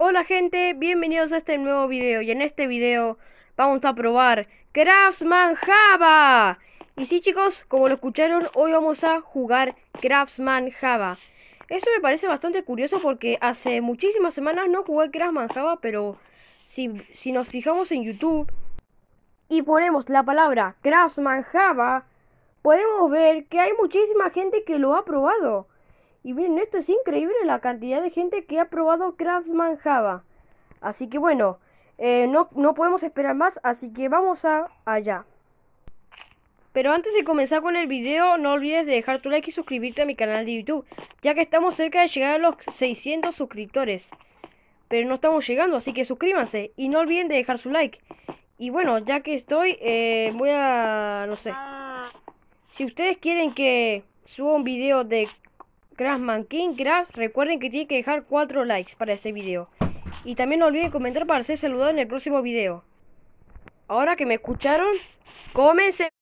Hola gente, bienvenidos a este nuevo video y en este video vamos a probar Craftsman Java Y sí chicos, como lo escucharon, hoy vamos a jugar Craftsman Java Esto me parece bastante curioso porque hace muchísimas semanas no jugué Craftsman Java Pero si, si nos fijamos en YouTube y ponemos la palabra Craftsman Java Podemos ver que hay muchísima gente que lo ha probado y miren, esto es increíble la cantidad de gente que ha probado Craftsman Java. Así que bueno, eh, no, podemos esperar más, así que vamos a allá. Pero antes de comenzar con el video, no olvides de dejar tu like y suscribirte a mi canal de YouTube, ya que estamos cerca de llegar a los 600 suscriptores. Pero no estamos llegando, así que suscríbanse y no olviden de dejar su like. Y bueno, ya que estoy, eh, voy a... no sé. Ah. Si ustedes quieren que suba un video de Craftman, King Craft, Recuerden que tienen que dejar 4 likes para este video. Y también no olviden comentar para ser saludado en el próximo video. Ahora que me escucharon, comencemos.